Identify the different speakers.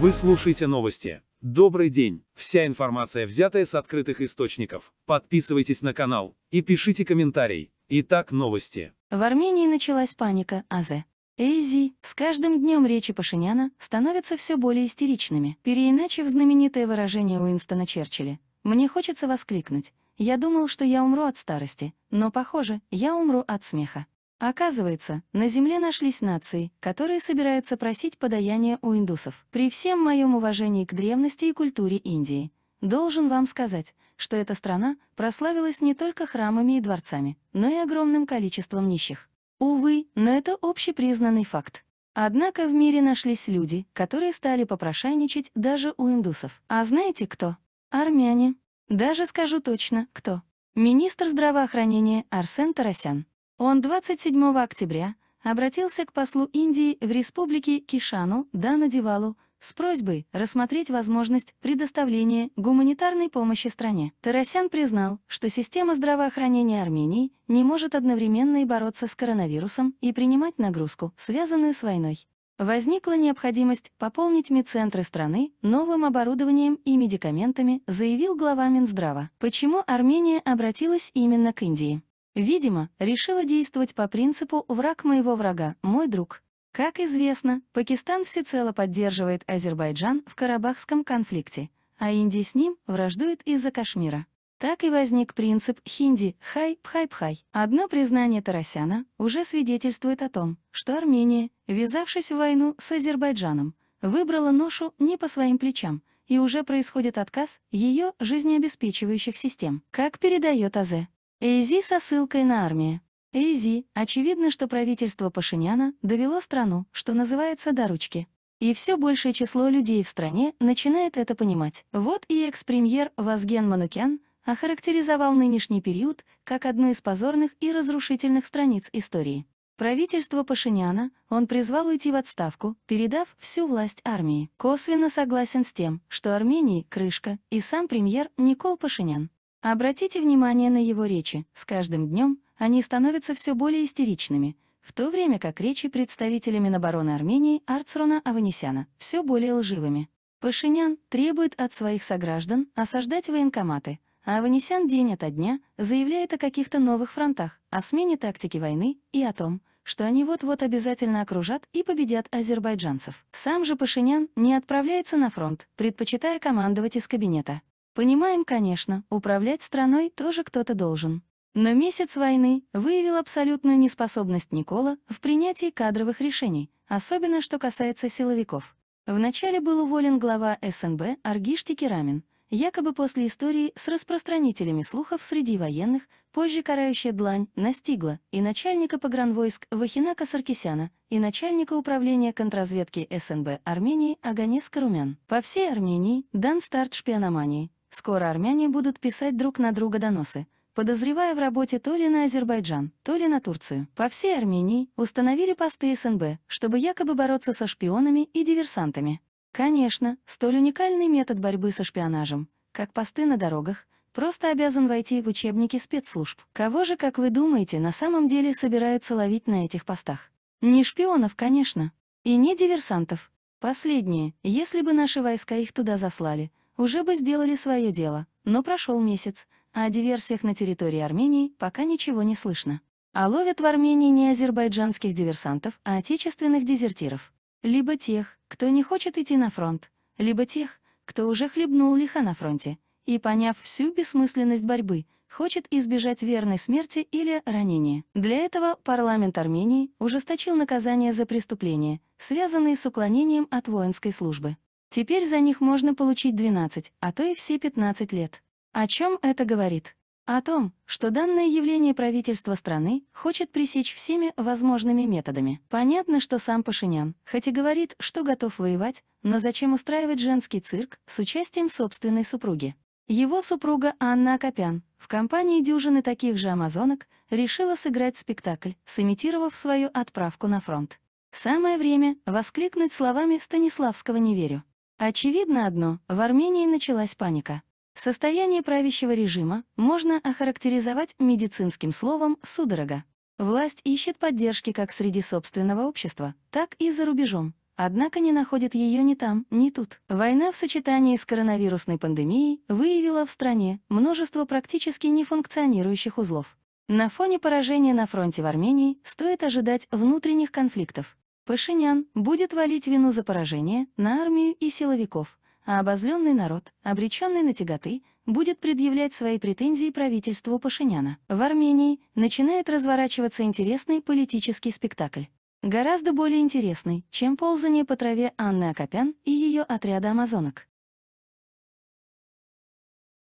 Speaker 1: Вы слушаете новости. Добрый день. Вся информация взятая с открытых источников. Подписывайтесь на канал и пишите комментарий. Итак, новости. В Армении началась паника АЗ. Эйзи, с каждым днем речи Пашиняна становятся все более истеричными, переиначив знаменитое выражение Уинстона Черчилля. «Мне хочется воскликнуть. Я думал, что я умру от старости, но, похоже, я умру от смеха». Оказывается, на Земле нашлись нации, которые собираются просить подаяние у индусов. При всем моем уважении к древности и культуре Индии, должен вам сказать, что эта страна прославилась не только храмами и дворцами, но и огромным количеством нищих. Увы, но это общепризнанный факт. Однако в мире нашлись люди, которые стали попрошайничать даже у индусов. А знаете кто? Армяне. Даже скажу точно, кто. Министр здравоохранения Арсен Тарасян. Он 27 октября обратился к послу Индии в республике Кишану Данадивалу с просьбой рассмотреть возможность предоставления гуманитарной помощи стране. Тарасян признал, что система здравоохранения Армении не может одновременно и бороться с коронавирусом и принимать нагрузку, связанную с войной. Возникла необходимость пополнить медцентры страны новым оборудованием и медикаментами, заявил глава Минздрава. Почему Армения обратилась именно к Индии? Видимо, решила действовать по принципу «враг моего врага, мой друг». Как известно, Пакистан всецело поддерживает Азербайджан в Карабахском конфликте, а Индия с ним враждует из-за Кашмира. Так и возник принцип хинди «хай, пхай, пхай». Одно признание Тарасяна уже свидетельствует о том, что Армения, ввязавшись в войну с Азербайджаном, выбрала ношу не по своим плечам, и уже происходит отказ ее жизнеобеспечивающих систем. Как передает АЗ, Эйзи со ссылкой на армию. Эйзи, очевидно, что правительство Пашиняна довело страну, что называется, до ручки. И все большее число людей в стране начинает это понимать. Вот и экс-премьер Вазген Манукян охарактеризовал нынешний период как одну из позорных и разрушительных страниц истории. Правительство Пашиняна он призвал уйти в отставку, передав всю власть армии. Косвенно согласен с тем, что Армении крышка и сам премьер Никол Пашинян. Обратите внимание на его речи, с каждым днем они становятся все более истеричными, в то время как речи представителя Минобороны Армении Арцрона Аванесяна все более лживыми. Пашинян требует от своих сограждан осаждать военкоматы, а Аванесян день ото дня заявляет о каких-то новых фронтах, о смене тактики войны и о том, что они вот-вот обязательно окружат и победят азербайджанцев. Сам же Пашинян не отправляется на фронт, предпочитая командовать из кабинета. Понимаем, конечно, управлять страной тоже кто-то должен. Но месяц войны выявил абсолютную неспособность Никола в принятии кадровых решений, особенно что касается силовиков. Вначале был уволен глава СНБ Аргиш Тикерамин, якобы после истории с распространителями слухов среди военных, позже карающая длань настигла и начальника погранвойск Вахинака Саркисяна, и начальника управления контрразведки СНБ Армении Аганес Карумян. По всей Армении дан старт шпиономании, Скоро армяне будут писать друг на друга доносы, подозревая в работе то ли на Азербайджан, то ли на Турцию. По всей Армении установили посты СНБ, чтобы якобы бороться со шпионами и диверсантами. Конечно, столь уникальный метод борьбы со шпионажем, как посты на дорогах, просто обязан войти в учебники спецслужб. Кого же, как вы думаете, на самом деле собираются ловить на этих постах? Не шпионов, конечно, и не диверсантов. Последние, если бы наши войска их туда заслали, уже бы сделали свое дело, но прошел месяц, а о диверсиях на территории Армении пока ничего не слышно. А ловят в Армении не азербайджанских диверсантов, а отечественных дезертиров. Либо тех, кто не хочет идти на фронт, либо тех, кто уже хлебнул лиха на фронте и, поняв всю бессмысленность борьбы, хочет избежать верной смерти или ранения. Для этого парламент Армении ужесточил наказание за преступления, связанные с уклонением от воинской службы. Теперь за них можно получить 12, а то и все 15 лет. О чем это говорит? О том, что данное явление правительства страны хочет пресечь всеми возможными методами. Понятно, что сам Пашинян, хоть и говорит, что готов воевать, но зачем устраивать женский цирк с участием собственной супруги? Его супруга Анна Акопян в компании дюжины таких же амазонок решила сыграть спектакль, сымитировав свою отправку на фронт. Самое время воскликнуть словами Станиславского «не верю». Очевидно одно, в Армении началась паника. Состояние правящего режима можно охарактеризовать медицинским словом «судорога». Власть ищет поддержки как среди собственного общества, так и за рубежом, однако не находит ее ни там, ни тут. Война в сочетании с коронавирусной пандемией выявила в стране множество практически нефункционирующих узлов. На фоне поражения на фронте в Армении стоит ожидать внутренних конфликтов. Пашинян будет валить вину за поражение на армию и силовиков, а обозленный народ, обреченный на тяготы, будет предъявлять свои претензии правительству Пашиняна. В Армении начинает разворачиваться интересный политический спектакль. Гораздо более интересный, чем ползание по траве Анны Акопян и ее отряда амазонок.